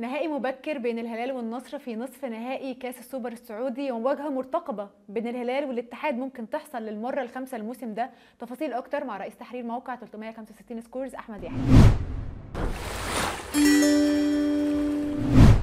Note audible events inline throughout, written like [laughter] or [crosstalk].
نهائي مبكر بين الهلال والنصر في نصف نهائي كاس السوبر السعودي ومواجهه مرتقبه بين الهلال والاتحاد ممكن تحصل للمره الخامسه الموسم ده تفاصيل اكتر مع رئيس تحرير موقع 365 سكورز احمد يحيى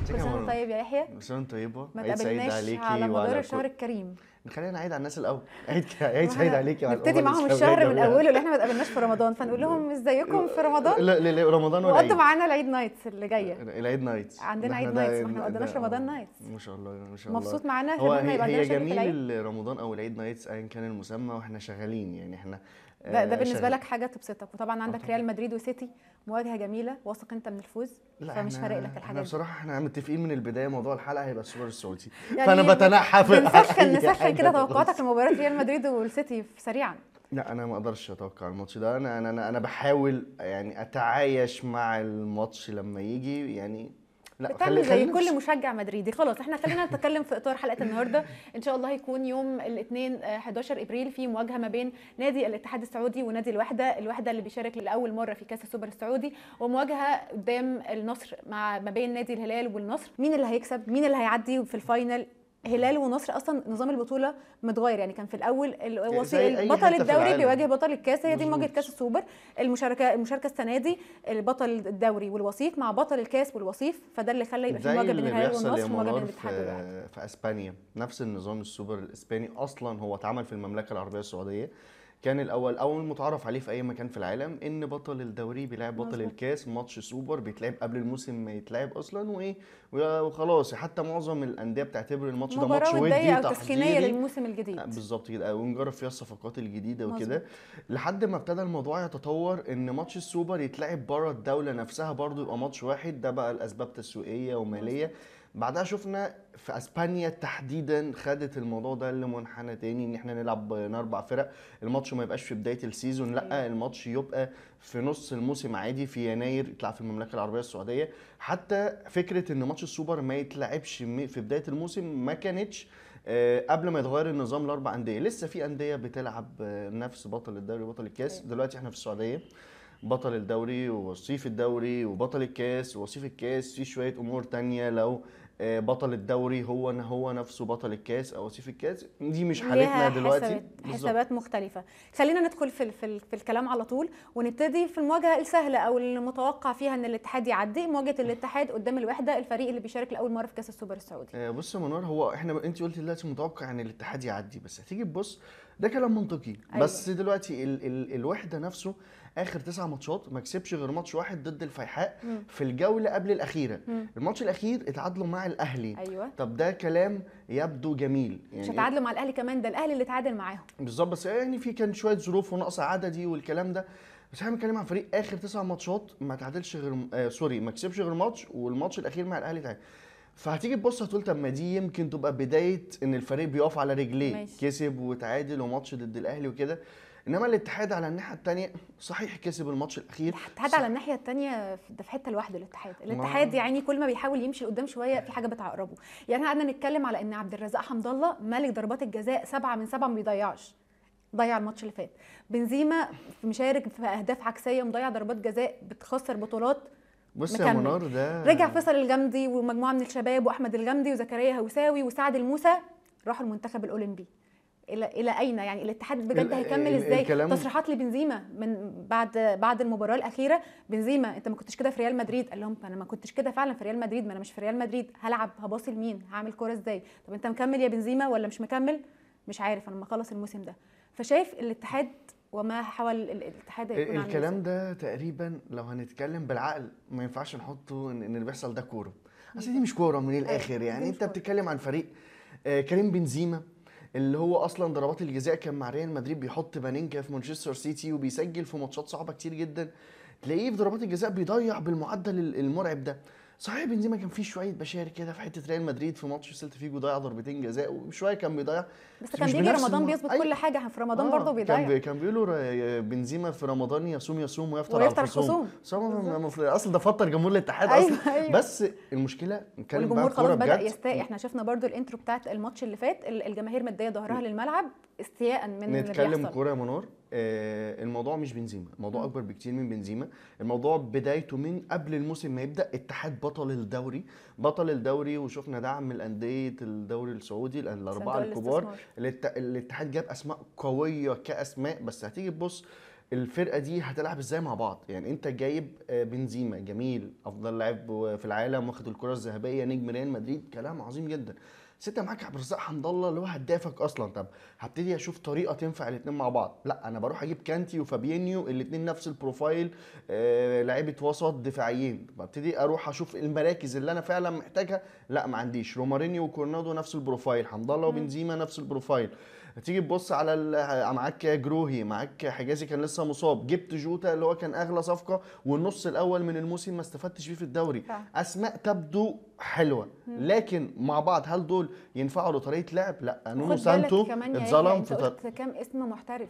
كل سنه طيب يا يحيى كل سنه طيبه ما تقابلناش على مدار الشهر الكريم خلينا نعيد على الناس الاول عيد عيد سعيد عليكي وعلى نبتدي معاهم الشهر من اوله اللي احنا ما اتقابلناش في رمضان فنقول لهم ازيكم في رمضان لا لا رمضان ولا وقضوا معانا العيد نايتس اللي جايه العيد نايتس عندنا عيد نايتس ما احنا ما قضيناش رمضان آه، نايتس ما شاء الله ما شاء الله مبسوط معانا هو هي جميل رمضان او العيد نايتس ايا كان المسمى واحنا شغالين يعني احنا آه، ده, ده بالنسبه لك حاجه تبسطك وطبعا عندك آه، ريال مدريد وسيتي مواجهه جميله واثق انت من الفوز فمش فارق لك الحاجات احنا بصراحه احنا متفقين من البدايه موضوع الحلقه هيبقى السوبر السعودي يعني فانا في نسخن نسخن كده توقعاتك لمباراه ريال مدريد والسيتي سريعا لا انا ما اقدرش اتوقع الماتش ده انا انا انا بحاول يعني اتعايش مع الماتش لما يجي يعني لا بتعمل زي كل مشجع مدريدي خلاص احنا خلينا نتكلم في اطار حلقه النهارده ان شاء الله هيكون يوم الاثنين 11 آه، ابريل في مواجهه ما بين نادي الاتحاد السعودي ونادي الوحده الوحده اللي بيشارك لاول مره في كاس السوبر السعودي ومواجهه قدام النصر مع ما بين نادي الهلال والنصر مين اللي هيكسب مين اللي هيعدي في الفاينل هلال ونصر اصلا نظام البطوله متغير يعني كان في الاول بطل الدوري بيواجه بطل الكاس هي دي مواجهه كاس السوبر المشاركه المشاركه السنه دي البطل الدوري والوصيف مع بطل الكاس والوصيف فده اللي خلى يبقى في مواجهه بين الهلال والنصر ومواجهه بين الاتحاد في اسبانيا نفس النظام السوبر الاسباني اصلا هو اتعمل في المملكه العربيه السعوديه كان الاول اول متعرف عليه في اي مكان في العالم ان بطل الدوري بيلعب بطل مزبط. الكاس ماتش سوبر بيتلعب قبل الموسم ما يتلعب اصلا وايه وخلاص حتى معظم الانديه بتعتبر الماتش ده ماتش ودي أو تسخينيه للموسم الجديد بالظبط كده ونجرب فيها الصفقات الجديده وكده لحد ما ابتدى الموضوع يتطور ان ماتش السوبر يتلعب بره الدوله نفسها برضه يبقى ماتش واحد ده بقى الاسباب تسويقيه وماليه مزبط. بعدها شفنا في اسبانيا تحديدا خدت الموضوع ده لمنحنى تاني ان احنا نلعب اربع فرق الماتش ما يبقاش في بدايه السيزون لا الماتش يبقى في نص الموسم عادي في يناير يطلع في المملكه العربيه السعوديه حتى فكره ان ماتش السوبر ما يتلعبش في بدايه الموسم ما كانتش آه، قبل ما يتغير النظام لاربع انديه لسه في انديه بتلعب آه، نفس بطل الدوري وبطل الكاس أيوة. دلوقتي احنا في السعوديه بطل الدوري ووصيف الدوري وبطل الكاس ووصيف الكاس في شويه امور تانية لو آه، بطل الدوري هو هو نفسه بطل الكاس او وصيف الكاس دي مش حالتنا دلوقتي حسابات, حسابات مختلفه خلينا ندخل في, في, في الكلام على طول ونبتدي في المواجهه السهله او المتوقع فيها ان الاتحاد يعدي مواجهه الاتحاد قدام الوحده الفريق اللي بيشارك لاول مره في كاس السوبر السعودي آه، بص يا منار هو احنا انت قلتي دلوقتي متوقع ان الاتحاد يعدي بس هتيجي تبص ده كلام منطقي أيوة. بس دلوقتي ال ال الوحده نفسه اخر تسع ماتشات ما كسبش غير ماتش واحد ضد الفيحاء في الجوله قبل الاخيره مم. الماتش الاخير اتعادلوا مع الاهلي أيوة. طب ده كلام يبدو جميل يعني مش اتعادلوا مع الاهلي كمان ده الاهلي اللي اتعادل معاهم بالظبط بس يعني في كان شويه ظروف ونقص عددي والكلام ده بس احنا بنتكلم عن فريق اخر تسع ماتشات ما تعادلش غير آه سوري ما كسبش غير ماتش والماتش الاخير مع الاهلي تعادل فهتيجي تبص هتقول طب ما دي يمكن تبقى بدايه ان الفريق بيقف على رجليه كسب وتعادل وماتش ضد الاهلي وكده انما الاتحاد على الناحيه الثانيه صحيح كسب الماتش الاخير الاتحاد على الناحيه الثانيه ده في حته لوحده الاتحاد الاتحاد يعني كل ما بيحاول يمشي لقدام شويه في حاجه بتعقربه يعني قعدنا نتكلم على ان عبد الرزاق حمد الله ملك ضربات الجزاء سبعه من سبعه ما بيضيعش ضيع الماتش اللي فات بنزيما مشارك في اهداف عكسيه مضيع ضربات جزاء بتخسر بطولات بص يا منار ده رجع فيصل الجمدي ومجموعه من الشباب واحمد الجمدي وزكريا هوساوي وسعد الموسى راحوا المنتخب الاولمبي الى الى اين يعني الاتحاد بجد هيكمل ازاي تصريحات لبنزيما من بعد بعد المباراه الاخيره بنزيما انت ما كنتش كده في ريال مدريد قال لهم انا ما كنتش كده فعلا في ريال مدريد ما انا مش في ريال مدريد هلعب هباصي لمين هعمل كوره ازاي طب انت مكمل يا بنزيما ولا مش مكمل مش عارف انا لما اخلص الموسم ده فشايف الاتحاد وما حول الاتحاد يكون الكلام ده تقريبا لو هنتكلم بالعقل ما ينفعش نحطه ان اللي بيحصل ده كوره اصل دي مش كوره من الاخر آه، يعني انت بتتكلم عن فريق آه، كريم بنزيما اللي هو اصلا ضربات الجزاء كان مع ريال مدريد بيحط بانينكا في مانشستر سيتي وبيسجل في ماتشات صعبه كتير جدا تلاقيه في ضربات الجزاء بيضيع بالمعدل المرعب ده صحيح بنزيما كان فيه شويه بشاري كده في حته ريال مدريد في ماتش سيلتا فيجو ضيع ضربتين جزاء وشويه كان بيضيع بس كان بيجي رمضان بيظبط كل حاجه في رمضان آه برضه بيضيع كان بي كان بيقولوا بنزيما في رمضان يصوم يصوم ويفطر ويفطر على الخصوم اصل ده فطر جمهور الاتحاد أيوة اصلا أيوة. بس المشكله كان الجمهور خلاص بدا يستاء احنا شفنا برضه الانترو بتاعت الماتش اللي فات الجماهير مديه ظهرها للملعب استياء من نتكلم كوره يا منور آه، الموضوع مش بنزيما الموضوع اكبر بكتير من بنزيما الموضوع بدايته من قبل الموسم ما يبدا اتحاد بطل الدوري بطل الدوري وشفنا دعم الانديه الدوري السعودي الاربعه الكبار الاتحاد جاب اسماء قويه كاسماء بس هتيجي تبص الفرقه دي هتلعب ازاي مع بعض يعني انت جايب آه، بنزيما جميل افضل لاعب في العالم واخد الكره الذهبيه نجم ريال مدريد كلام عظيم جدا بس انت معاك عبد الرزاق حمد الله اللي هو هدافك اصلا طب هبتدي اشوف طريقه تنفع الاثنين مع بعض لا انا بروح اجيب كانتي وفابينيو الاثنين نفس البروفايل آه، لعيبه وسط دفاعيين ببتدي اروح اشوف المراكز اللي انا فعلا محتاجها لا ما عنديش رومارينيو وكورنادو نفس البروفايل حمد الله وبنزيما نفس البروفايل تيجي تبص على آه، معاك جروهي معاك حجازي كان لسه مصاب جبت جوتا اللي هو كان اغلى صفقه والنص الاول من الموسم ما استفدتش بيه في الدوري ف... اسماء تبدو حلوه لكن مع بعض هل دول ينفعوا لطريقه لعب لا نونو سانتو اتظلم في كام اسم محترف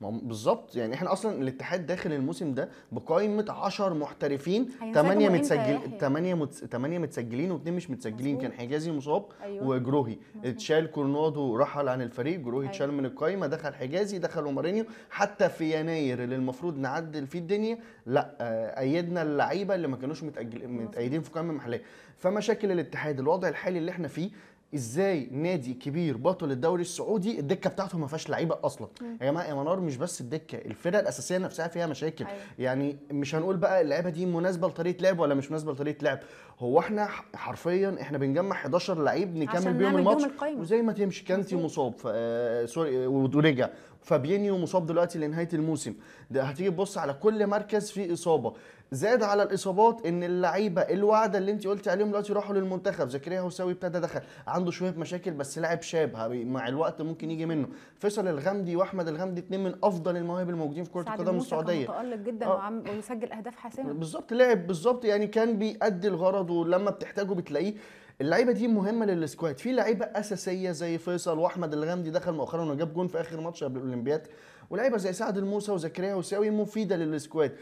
بالظبط يعني احنا اصلا الاتحاد داخل الموسم ده بقائمه 10 محترفين 8 متسجل 8 مت... 8 متسجلين واثنين مش متسجلين مزبوط. كان حجازي مصاب أيوه. وجروهي اتشال كورنادو رحل عن الفريق جروهي أيوه. اتشال أيوه. من القائمه دخل حجازي دخل مارينيو حتى في يناير اللي المفروض نعدل فيه الدنيا لا آه، ايدنا اللعيبه اللي ما كانوش متأجل... متايدين في القائمه المحليه فمشاكل الاتحاد الوضع الحالي اللي احنا فيه ازاي نادي كبير بطل الدوري السعودي الدكه بتاعته ما فيهاش لعيبه اصلا يا جماعه يا منار مش بس الدكه الفرقه الاساسيه نفسها فيها مشاكل أي. أيوة. يعني مش هنقول بقى اللعيبه دي مناسبه لطريقه لعب ولا مش مناسبه لطريقه لعب هو احنا حرفيا احنا بنجمع 11 لعيب نكمل بيهم الماتش وزي ما تمشي كانتي مصاب آه، سوري آه، ورجع فابينيو مصاب دلوقتي لنهايه الموسم ده هتيجي تبص على كل مركز فيه اصابه زاد على الاصابات ان اللعيبه الواعده اللي انت قلت عليهم دلوقتي راحوا للمنتخب زكريا هوساوي ابتدى دخل عنده شويه مشاكل بس لاعب شاب مع الوقت ممكن يجي منه فيصل الغمدي واحمد الغمدي اثنين من افضل المواهب الموجودين في كره القدم السعوديه متالق جدا آه. ومسجل اهداف حاسمه بالظبط لاعب بالظبط يعني كان بيأدي الغرض ولما بتحتاجه بتلاقيه اللعيبه دي مهمه للسكواد في لعيبه اساسيه زي فيصل واحمد الغامدي دخل مؤخرا وجاب جون في اخر ماتش قبل الاولمبياد ولاعيبه زي سعد الموسى وزكريا وساوي مفيده للسكواد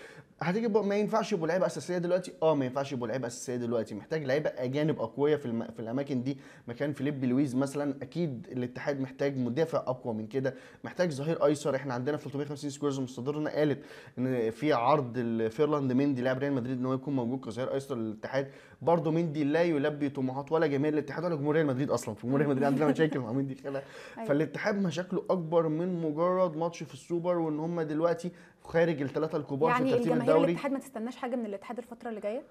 هتيجي ما ينفعش يبقوا لعيبه اساسيه دلوقتي اه ما ينفعش يبقوا لعيبه اساسيه دلوقتي محتاج لعيبه اجانب اقوياء في, الم... في الاماكن دي مكان فيليب لويز مثلا اكيد الاتحاد محتاج مدافع اقوى من كده محتاج ظهير ايسر احنا عندنا في 350 سكويرز مستضرنا قالت ان في عرض لفيرلاند مندي لاعب ريال مدريد ان هو يكون موجود كظهير ايسر للاتحاد برضه مندي لا يلبي طموحات ولا جماهير الاتحاد ولا جمهور ريال مدريد اصلا في جمهور ريال مدريد عندنا مشاكل مع مندي أيوة. فالاتحاد مشاكله اكبر من مجرد ماتش في السوبر وان هم دلوقتي خارج الثلاثه الكبار يعني في ترتيب الدوري يعني الاتحاد ما تستناش حاجه من الاتحاد الفتره اللي جايه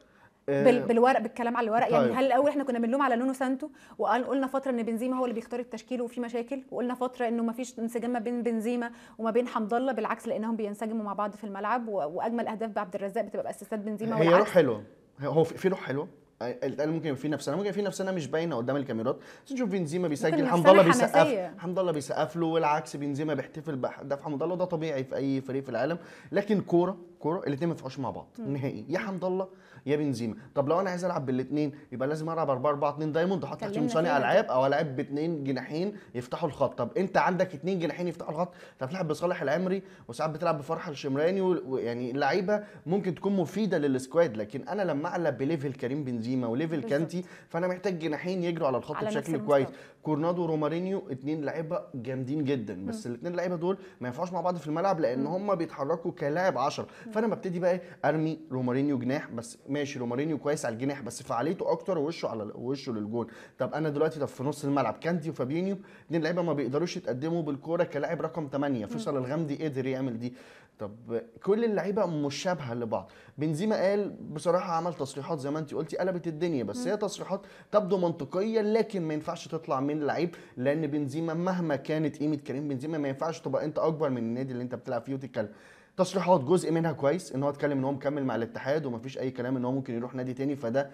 آه، بالورق بالكلام على الورق يعني طيب. يعني هل الاول احنا كنا بنلوم على نونو سانتو وقلنا فتره ان بنزيما هو اللي بيختار التشكيل وفي مشاكل وقلنا فتره انه ما فيش انسجام ما بين بنزيما وما بين حمد الله بالعكس لانهم بينسجموا مع بعض في الملعب واجمل اهداف بعبد الرزاق بتبقى باسيستات بنزيما هي روح حلوه هو في روح حلوه الاتقال ممكن يبقى فيه نفسنا ممكن يبقى فيه نفسنا مش باينه قدام الكاميرات بس نشوف بنزيما بيسجل حمد الله بيسقف حمد الله بيسقف له والعكس بنزيما بيحتفل بهدف حمد الله ده طبيعي في اي فريق في العالم لكن كوره كوره الاثنين ما ينفعوش مع بعض نهائي يا حمد الله يا بنزيما طب لو انا عايز العب بالاثنين يبقى لازم العب 4 4 2 دايموند احط تحت صانع العاب او العب باثنين جناحين يفتحوا الخط طب انت عندك اثنين جناحين يفتحوا الخط انت بتلعب بصالح العمري وساعات بتلعب بفرح الشمراني ويعني اللعيبه ممكن تكون مفيده للسكواد لكن انا لما اعلى بليفل كريم بنزيما بنزيما وليفل كانتي فانا محتاج جناحين يجروا على الخط على بشكل كويس كورنادو ورومارينيو اثنين لعيبه جامدين جدا بس الاثنين لعيبه دول ما ينفعوش مع بعض في الملعب لان هم بيتحركوا كلاعب 10 فانا ببتدي بقى إيه؟ ارمي رومارينيو جناح بس ماشي رومارينيو كويس على الجناح بس فعاليته اكتر ووشه على وشه للجون طب انا دلوقتي طب في نص الملعب كانتي وفابينيو اثنين لعيبه ما بيقدروش يتقدموا بالكوره كلاعب رقم 8 فيصل الغامدي قدر يعمل دي طب كل اللعيبه مشابهه لبعض بنزيما قال بصراحه عمل تصريحات زي ما انت قلتي قلبت الدنيا بس هي تصريحات تبدو منطقيه لكن ما ينفعش تطلع من لعيب لان بنزيما مهما كانت قيمه كريم بنزيما ما ينفعش تبقى انت اكبر من النادي اللي انت بتلعب فيه وتتكلم تصريحات جزء منها كويس ان هو اتكلم ان هو مكمل مع الاتحاد ومفيش اي كلام ان هو ممكن يروح نادي تاني فده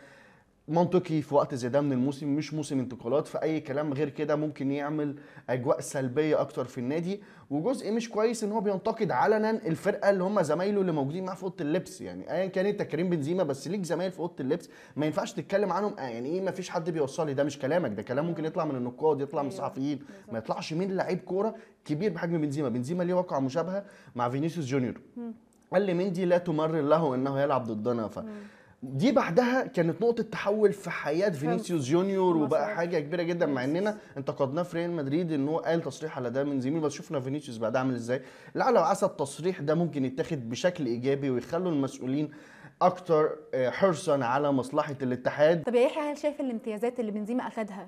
منطقي في وقت زي ده من الموسم مش موسم انتقالات فاي كلام غير كده ممكن يعمل اجواء سلبيه اكتر في النادي وجزء مش كويس ان هو بينتقد علنا الفرقه اللي هم زمايله اللي موجودين معاه في اوضه اللبس يعني ايا كان انت كريم بنزيما بس ليك زمايل في اوضه اللبس ما ينفعش تتكلم عنهم آه، يعني ايه ما فيش حد بيوصل لي ده مش كلامك ده كلام ممكن يطلع من النقاد يطلع من أيوه، الصحفيين ما يطلعش من لعيب كوره كبير بحجم بنزيما بنزيما ليه وقع مشابهه مع فينيسيوس جونيور قال لي مندي لا تمرر له انه يلعب ضدنا ف دي بعدها كانت نقطه تحول في حياه فينيسيوس جونيور وبقى حاجه كبيره جدا مع اننا انتقدناه في ريال مدريد ان هو قال تصريح على ده من زميل بس شفنا فينيسيوس بعد عامل ازاي لعل وعسى التصريح ده ممكن يتاخد بشكل ايجابي ويخلوا المسؤولين اكتر آه، حرصا على مصلحه الاتحاد طب يا يحيى هل شايف الامتيازات اللي بنزيما اخدها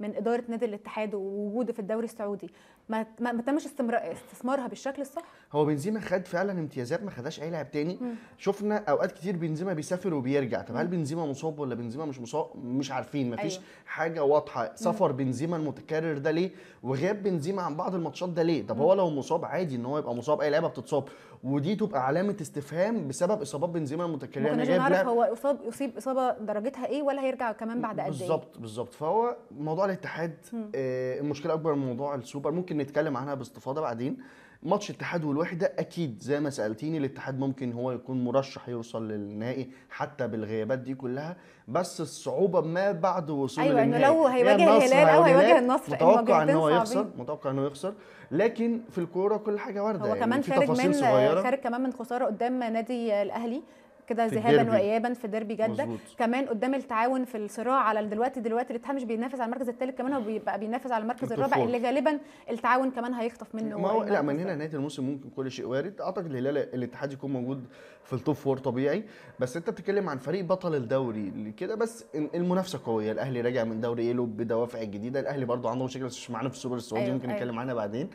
من اداره نادي الاتحاد ووجوده في الدوري السعودي ما ما تمش استثمارها بالشكل الصح هو بنزيما خد فعلا امتيازات ما خدهاش اي لاعب تاني مم. شفنا اوقات كتير بنزيما بيسافر وبيرجع طب هل بنزيما مصاب ولا بنزيما مش مصاب مش عارفين مفيش أيوه. حاجه واضحه سفر بنزيما المتكرر ده ليه وغياب بنزيما عن بعض الماتشات ده ليه طب هو لو مصاب عادي ان هو يبقى مصاب اي لعيبه بتتصاب ودي تبقى علامه استفهام بسبب اصابات بنزيما المتكرره ممكن غير نعرف هو اصاب يصيب اصابه درجتها ايه ولا هيرجع كمان بعد قد ايه بالظبط بالظبط فهو موضوع الاتحاد آه المشكله اكبر من موضوع السوبر ممكن نتكلم عنها باستفاضه بعدين ماتش الاتحاد والوحده اكيد زي ما سالتيني الاتحاد ممكن هو يكون مرشح يوصل للنهائي حتى بالغيابات دي كلها بس الصعوبه ما بعد وصول أيوة للنهائي لو هيواجه الهلال او هيواجه النصر متوقع ان هو يخسر متوقع ان هو يخسر لكن في الكوره كل حاجه وارده هو يعني كمان خارج من صغيرة. خارج كمان من خساره قدام نادي الاهلي كده ذهابا وايابا في ديربي جده مزبوط. كمان قدام التعاون في الصراع على دلوقتي دلوقتي الاتحاد مش بينافس على المركز الثالث كمان هو بيبقى بينافس على المركز الرابع اللي غالبا التعاون كمان هيخطف منه ما هو لا من هنا نهايه الموسم ممكن كل شيء وارد اعتقد الهلال الاتحاد يكون موجود في التوب فور طبيعي بس انت بتتكلم عن فريق بطل الدوري كده بس المنافسه قويه الاهلي راجع من دوري ايلو بدوافع جديده الاهلي برضه عنده مشاكل مش معانا في السوبر السعودي أيوه ممكن أيوه. نتكلم عنها بعدين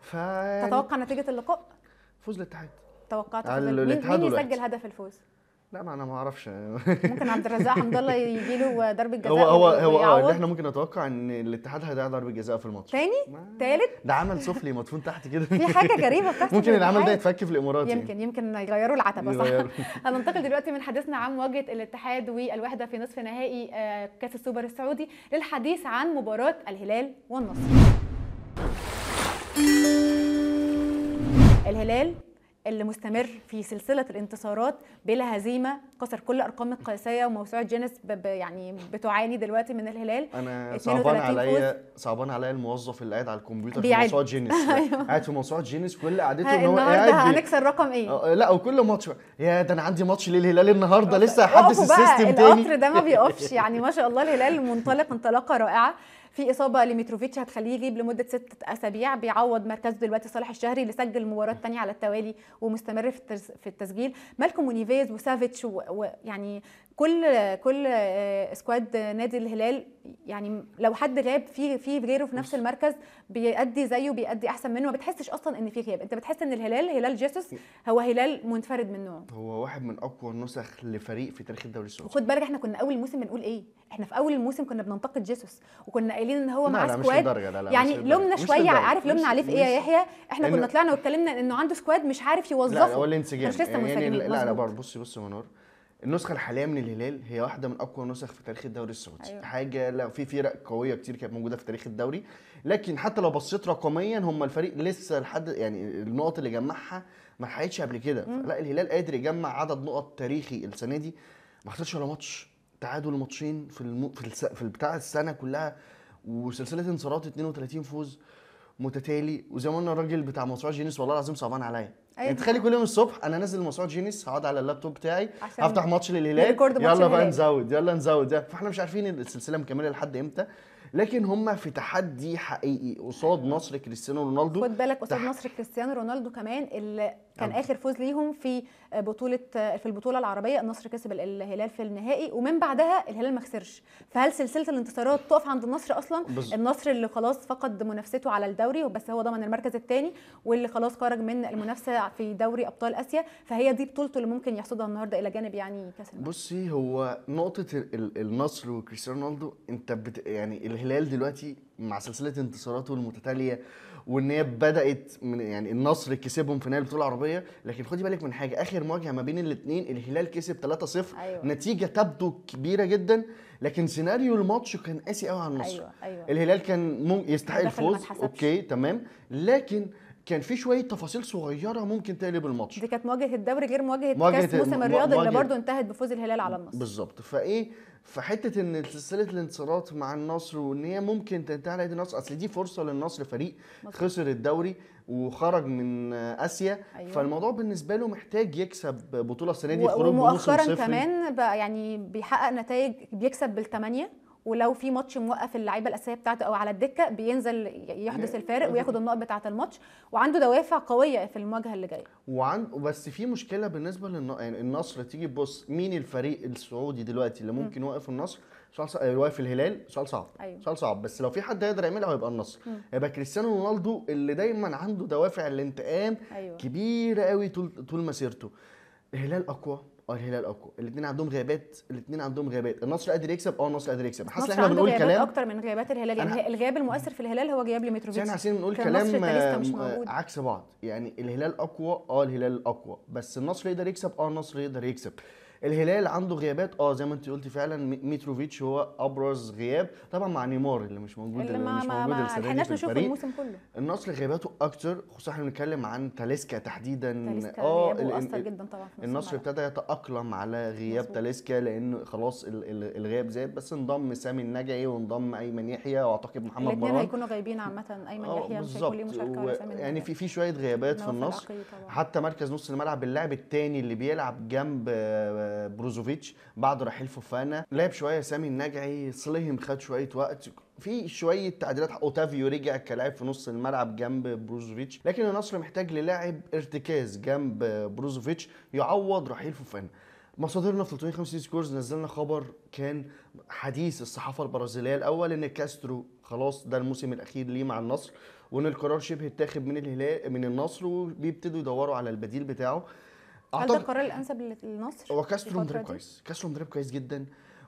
ف تتوقع نتيجه اللقاء فوز الاتحاد توقعاتك مين, مين يسجل هدف الفوز؟ لا ما انا ما اعرفش ممكن عبد الرزاق حمد [laughs] الله يجي له ضربه جزاء هو هو هو اه اللي احنا ممكن نتوقع ان الاتحاد هيضيع ضربه جزاء في الماتش تاني تالت ده عمل سفلي مدفون تحت كده في حاجه غريبه [laughs] بتحصل ممكن العمل ده يتفك في الامارات يعني. يمكن يمكن يغيروا العتبه صح [laughs] هننتقل دلوقتي من حديثنا عن مواجهه الاتحاد والوحده في نصف نهائي آه، كاس السوبر السعودي للحديث عن مباراه الهلال والنصر الهلال اللي مستمر في سلسله الانتصارات بلا هزيمه كسر كل ارقام القياسيه وموسوعه جينيس يعني بتعاني دلوقتي من الهلال انا صعبان عليا صعبان عليا الموظف اللي قاعد على الكمبيوتر في موسوعه جينيس [laughs] أيوه. قاعد في موسوعه جينيس كل قعدته ان هو قاعد هنكسر رقم ايه آه، لا وكل ماتش يا ده انا عندي ماتش للهلال النهارده لسه هحدث السيستم تاني القطر ده ما بيقفش [laughs] يعني ما شاء الله الهلال منطلق انطلاقه رائعه في اصابه لميتروفيتش هتخليه يغيب لمده ستة اسابيع بيعوض مركزه دلوقتي صالح الشهري اللي سجل مباراه ثانيه على التوالي ومستمر في في التسجيل مالكم ونيفيز وسافيتش ويعني كل كل آه، سكواد نادي الهلال يعني لو حد غاب في في غيره في نفس المركز بيأدي زيه بيأدي احسن منه ما بتحسش اصلا ان في غياب انت بتحس ان الهلال هلال جيسوس هو هلال منفرد من نوعه هو واحد من اقوى النسخ لفريق في تاريخ الدوري السعودي خد بالك احنا كنا اول موسم بنقول ايه احنا في اول الموسم كنا بننتقد جيسوس وكنا قايلين ان هو مع سكواد لا لا يعني لومنا شويه عارف لومنا عليه في ايه يا يحيى احنا أيوة. كنا طلعنا واتكلمنا انه عنده سكواد مش عارف يوظفه لا هو الانسجام مش لسه يعني, يعني لا لا بص بص منور النسخه الحاليه من الهلال هي واحده من اقوى النسخ في تاريخ الدوري السعودي أيوة. حاجه لو في فرق قويه كتير كانت موجوده في تاريخ الدوري لكن حتى لو بصيت رقميا هم الفريق لسه لحد يعني النقط اللي جمعها ما حققتش قبل كده لا الهلال قادر يجمع عدد نقط تاريخي السنه دي ما خسرش ولا ماتش تعادل ماتشين في المو... في, الس... في بتاع السنه كلها وسلسله انتصارات 32 فوز متتالي وزي ما قلنا الراجل بتاع موسوعه جينيس والله العظيم صعبان عليا يعني أيوة. يعني تخيلي كل يوم الصبح انا نازل موسوعه جينيس هقعد على اللابتوب بتاعي هفتح ماتش للهلال يلا بقى نزود يلا نزود ده. فاحنا مش عارفين السلسله مكمله لحد امتى لكن هم في تحدي حقيقي قصاد نصر كريستيانو رونالدو خد بالك قصاد نصر كريستيانو رونالدو كمان اللي كان أم. اخر فوز ليهم في آه، بطوله آه، في البطوله العربيه النصر كسب الهلال في النهائي ومن بعدها الهلال ما خسرش فهل سلسله الانتصارات تقف عند النصر اصلا بز... النصر اللي خلاص فقد منافسته على الدوري بس هو ضمن المركز الثاني واللي خلاص خرج من المنافسه في دوري ابطال اسيا فهي دي بطولته اللي ممكن يحصدها النهارده الى جانب يعني كاس الملك بصي هو نقطه النصر وكريستيانو رونالدو انت بت... يعني الهلال دلوقتي مع سلسله انتصاراته المتتاليه وان هي بدات من يعني النصر كسبهم في نهائي البطوله العربيه لكن خدي بالك من حاجه اخر مواجهه ما بين الاثنين الهلال كسب 3-0 أيوة. نتيجه تبدو كبيره جدا لكن سيناريو الماتش كان قاسي قوي على النصر أيوة. أيوة. الهلال كان يستحق الفوز اوكي تمام لكن كان في شويه تفاصيل صغيره ممكن تقلب الماتش دي كانت مواجهه الدوري غير مواجهه, مواجهة كاس موسم الرياض اللي برده انتهت بفوز الهلال على النصر بالظبط فايه فحته ان سلسله الانتصارات مع النصر وان هي ممكن تنتهي على ايدي النصر اصل دي فرصه للنصر فريق مصر. خسر الدوري وخرج من اسيا أيوة. فالموضوع بالنسبه له محتاج يكسب بطوله السنه دي خروج بموسم صفري ومؤخرا كمان بقى يعني بيحقق نتائج بيكسب بالثمانيه ولو في ماتش موقف اللعيبه الاساسيه بتاعته او على الدكه بينزل يحدث الفارق وياخد النقط بتاعه الماتش وعنده دوافع قويه في المواجهه اللي جايه وعند بس في مشكله بالنسبه للن... يعني النصر تيجي تبص مين الفريق السعودي دلوقتي اللي ممكن يوقف النصر سؤال صعب آه، واقف الهلال سؤال صعب أيوه. سؤال صعب بس لو في حد يقدر يعملها هيبقى النصر هيبقى كريستيانو رونالدو اللي دايما عنده دوافع الانتقام أيوه. كبيره قوي طول طول مسيرته الهلال اقوى الهلال اقوى الاثنين عندهم غيابات الاثنين عندهم غيابات النصر قادر يكسب اه النصر قادر يكسب حاسس احنا بنقول كلام اكتر من غيابات الهلال يعني أنا... الغياب المؤثر في الهلال هو غياب لميتروفيتش احنا يعني حاسين بنقول كلام آه، عكس بعض يعني الهلال اقوى اه الهلال اقوى بس النصر يقدر يكسب اه النصر يقدر يكسب الهلال عنده غيابات اه زي ما انت قلتي فعلا ميتروفيتش هو ابرز غياب طبعا مع نيمار اللي مش موجود اللي, اللي مش موجود ما السنه دي الموسم كله النصر غياباته اكتر خصوصا احنا بنتكلم عن تاليسكا تحديدا تاليسكا اه غيابه جدا طبعا النصر ابتدى يتاقلم على غياب تاليسكا لان خلاص الغياب زاد بس انضم سامي النجعي وانضم ايمن يحيى واعتقد محمد مروان الاثنين هيكونوا غايبين عامه ايمن آه، يحيى مش هيكون ليه مشاركه و... يعني في في شويه غيابات في النصر حتى مركز نص الملعب اللاعب الثاني اللي بيلعب جنب آه، بروزوفيتش بعد رحيل فوفانا لعب شويه سامي النجعي صليهم خد شويه وقت في شويه تعديلات اوتافيو رجع كلاعب في نص الملعب جنب بروزوفيتش لكن النصر محتاج للاعب ارتكاز جنب بروزوفيتش يعوض رحيل فوفانا مصادرنا في 350 سكورز نزلنا خبر كان حديث الصحافه البرازيليه الاول ان كاسترو خلاص ده الموسم الاخير ليه مع النصر وان القرار شبه اتاخد من الهلال من النصر وبيبتدوا يدوروا على البديل بتاعه آه هل ده القرار الانسب للنصر؟ هو كاسترو مدرب كويس كاسترو مدرب كويس جدا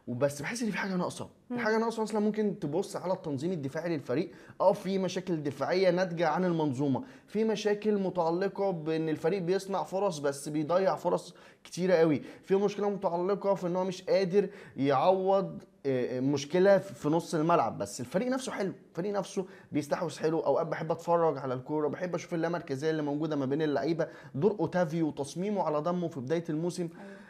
وبس بحس ان في حاجه ناقصه في حاجه ناقصه مثلا ممكن تبص على التنظيم الدفاعي للفريق اه في مشاكل دفاعيه ناتجه عن المنظومه في مشاكل متعلقه بان الفريق بيصنع فرص بس بيضيع فرص كتيره قوي في مشكله متعلقه في ان هو مش قادر يعوض آه، آه، مشكله في نص الملعب بس الفريق نفسه حلو الفريق نفسه بيستحوذ حلو اوقات بحب اتفرج على الكوره بحب اشوف اللامركزيه اللي موجوده ما بين اللعيبه دور اوتافيو وتصميمه على ضمه في بدايه الموسم أيوة.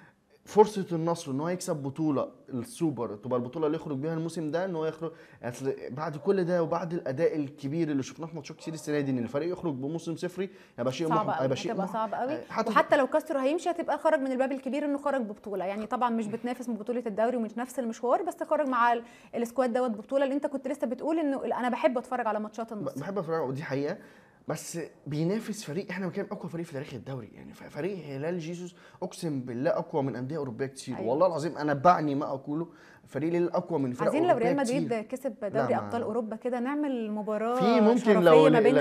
فرصه النصر ان هو يكسب بطوله السوبر تبقى البطوله اللي يخرج بيها الموسم ده ان هو يخرج أصل بعد كل ده وبعد الاداء الكبير اللي شفناه في ماتشات كتير السنه دي ان الفريق يخرج بموسم صفري هيبقى شيء محبط هيبقى شيء هتبقى صعب قوي حتى وحتى لو كاسترو هيمشي هتبقى خرج من الباب الكبير انه خرج ببطوله يعني طبعا مش بتنافس بطوله الدوري ومش نفس المشوار بس خرج مع السكواد دوت بطوله اللي انت كنت لسه بتقول انه انا بحب اتفرج على ماتشات النصر بحب اتفرج ودي حقيقه بس بينافس فريق احنا بنتكلم اقوى فريق في تاريخ الدوري يعني فريق هلال جيسوس اقسم بالله اقوى من انديه اوروبيه كتير أيوة. والله العظيم انا بعني ما اقوله فريق ليل اقوى من فرق عايزين لو ريال مدريد كسب دوري ابطال اوروبا كده نعمل مباراه في ممكن لو ما بين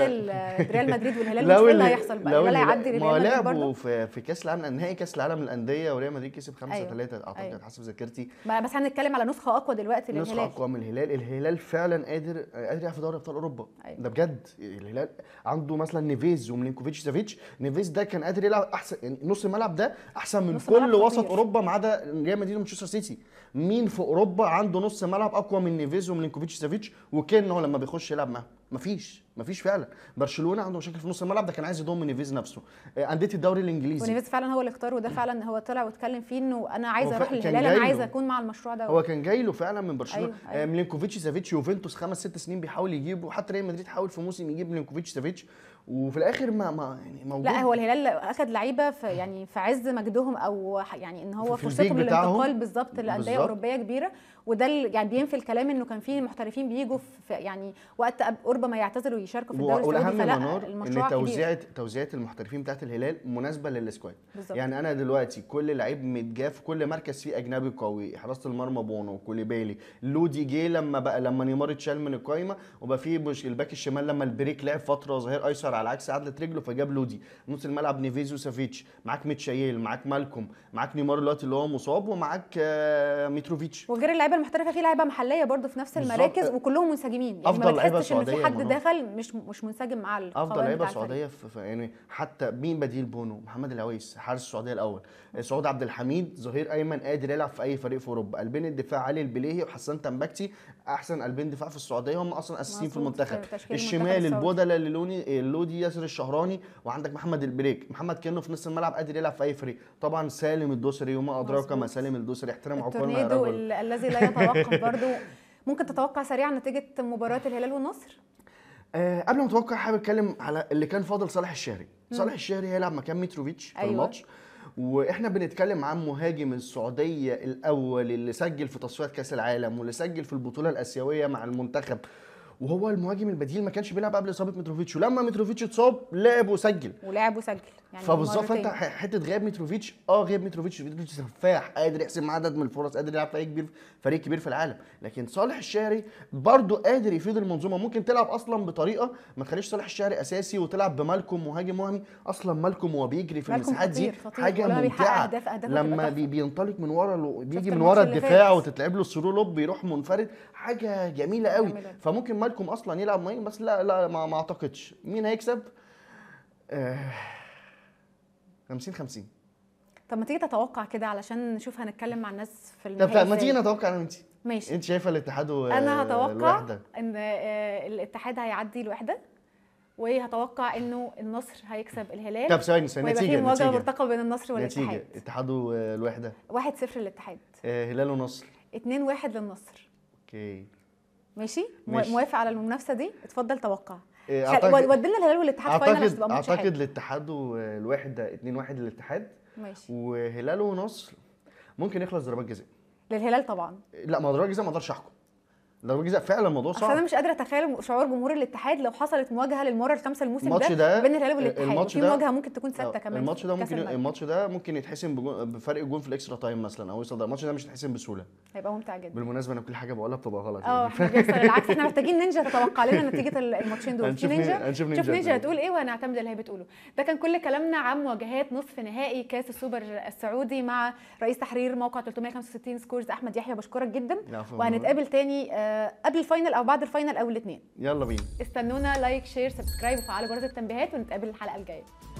ريال مدريد والهلال [laughs] مش اللي هيحصل بقى ولا يعدي ريال مدريد لعبوا في, في كاس العالم نهائي كاس العالم للانديه وريال مدريد كسب 5 أيوه. 3 اعتقد أيوه. حسب ذاكرتي بس هنتكلم على نسخه اقوى دلوقتي للهلال نسخه اقوى من الهلال الهلال فعلا قادر قادر يلعب في دوري ابطال اوروبا أيوه. ده بجد الهلال عنده مثلا نيفيز وملينكوفيتش سافيتش نيفيز ده كان قادر يلعب احسن نص الملعب ده احسن من كل وسط اوروبا ما عدا ريال مدريد ومانشستر سيتي مين في اوروبا عنده نص ملعب اقوى من نيفيز وملينكوفيتش سافيتش وكان هو لما بيخش يلعب معاهم مفيش مفيش فعلا برشلونه عنده مشاكل في نص الملعب ده كان عايز يضم نيفيز نفسه آه، انديه الدوري الانجليزي ونيفيز فعلا هو اللي اختاره وده فعلا هو طلع واتكلم فيه انه انا عايز اروح الهلال انا عايز اكون مع المشروع ده هو كان جاي له فعلا من برشلونه أيوه. أيوه. آه، ملينكوفيتش سافيتش يوفنتوس خمس ست سنين بيحاول يجيبه حتى ريال مدريد حاول في موسم يجيب ملينكوفيتش سافيتش وفي الاخر ما ما يعني موجود لا هو الهلال اخذ لعيبه في يعني في عز مجدهم او يعني ان هو فرصتهم للانتقال بالظبط لانديه اوروبيه كبيره وده يعني بينفي الكلام انه كان في محترفين بيجوا في يعني وقت قرب ما يعتزلوا يشاركوا في الدوري السعودي فلا منار المشروع ان توزيعه توزيعه المحترفين بتاعت الهلال مناسبه للسكواد يعني انا دلوقتي كل لعيب متجاه في كل مركز فيه اجنبي قوي حراسه المرمى بونو كوليبالي لودي جه لما بقى لما نيمار اتشال من القايمه وبقى مش الباك الشمال لما البريك لعب فتره ظهير ايسر على عكس عدله رجله فجاب لودي نص الملعب نيفيزو سافيتش معاك ميتشايل معاك مالكوم معاك نيمار دلوقتي اللي هو مصاب ومعاك آه، متروفيتش وغير اللعيبه المحترفه في لعيبه محليه برضه في نفس المراكز وكلهم منسجمين يعني افضل لعيبه ان في حد دخل مش مش منسجم مع افضل لعيبه سعوديه في يعني حتى مين بديل بونو محمد العويس حارس السعوديه الاول آه، سعود عبد الحميد ظهير ايمن قادر يلعب في اي فريق في اوروبا قلبين الدفاع علي البليهي وحسان تمبكتي احسن قلبين دفاع في السعوديه هم اصلا اساسيين في المنتخب الشمال البودله اللوني اللودي ياسر الشهراني وعندك محمد البريك محمد كانه في نص الملعب قادر يلعب في اي فريق طبعا سالم الدوسري وما ادراك ما سالم الدوسري احترام عقولنا يا الذي لا يتوقف برضه ممكن تتوقع سريعا نتيجه مباراه الهلال والنصر آه قبل ما اتوقع حابب اتكلم على اللي كان فاضل صالح الشهري صالح الشهري هيلعب مكان متروفيتش أيوة. في الماتش واحنا بنتكلم عن مهاجم السعوديه الاول اللي سجل في تصفيات كاس العالم واللي سجل في البطوله الاسيويه مع المنتخب وهو المهاجم البديل ما كانش بيلعب قبل اصابه متروفيتش ولما متروفيتش اتصاب لعب وسجل ولعب وسجل يعني فبالظبط فانت حته غياب ميتروفيتش اه غياب ميتروفيتش ميتروفيتش سفاح قادر يحسم عدد من الفرص قادر يلعب فريق كبير فريق كبير في العالم لكن صالح الشهري برضه قادر يفيد المنظومه ممكن تلعب اصلا بطريقه ما تخليش صالح الشهري اساسي وتلعب بمالكم مهاجم وهمي اصلا مالكم وهو بيجري في المساحات دي حاجه ممتعه أهداف أهداف لما بينطلق من ورا بيجي من ورا الدفاع وتتلعب له السرو لوب بيروح منفرد حاجه جميله قوي جميلة. فممكن مالكم اصلا يلعب مهاجم بس لا لا ما, ما اعتقدش مين هيكسب آه 50 50 طب ما تيجي تتوقع كده علشان نشوف هنتكلم مع الناس في طب ما تيجي نتوقع انا وانت ماشي انت شايفه الاتحاد والوحده انا هتوقع الوحدة. ان آه، الاتحاد هيعدي الوحده وهتوقع انه النصر هيكسب الهلال طب ثواني ثواني نتيجه نتيجه مواجهه مرتقبه بين النصر والاتحاد نتيجه الاتحاد والوحده 1-0 للاتحاد آه، هلال ونصر 2-1 للنصر اوكي ماشي؟, ماشي موافق على المنافسه دي اتفضل توقع إيه، أعتقد ودينا الهلال والاتحاد اعتقد اعتقد الاتحاد والواحد 2 1 للاتحاد ماشي وهلال ونصر ممكن يخلص ضربات جزاء للهلال طبعا لا ما ضربات جزاء ما اقدرش احكم ضربه جزاء فعلا الموضوع صعب انا مش قادره اتخيل شعور جمهور الاتحاد لو حصلت مواجهه للمره الخامسه الموسم ده, ده بين الهلال والاتحاد في مواجهه ممكن تكون سته آه، كمان الماتش ده ممكن الماتش ده ممكن يتحسم بفرق جون في الاكسترا تايم مثلا او يصدر الماتش ده مش هيتحسم بسهوله هيبقى ممتع جدا بالمناسبه انا كل حاجه بقولها بتبقى غلط اه [laughs] بالعكس احنا محتاجين نينجا تتوقع لنا نتيجه الماتشين دول هنشوف نينجا هنشوف نينجا, نينجا هتقول ايه وهنعتمد اللي هي بتقوله ده كان كل كلامنا عن مواجهات نصف نهائي كاس السوبر السعودي مع رئيس تحرير موقع 365 سكورز احمد يحيى بشكرك جدا وهنتقابل تاني آه، آه، قبل الفاينل او بعد الفاينل او الاثنين يلا بينا استنونا لايك شير سبسكرايب وفعلوا جرس التنبيهات ونتقابل الحلقه الجايه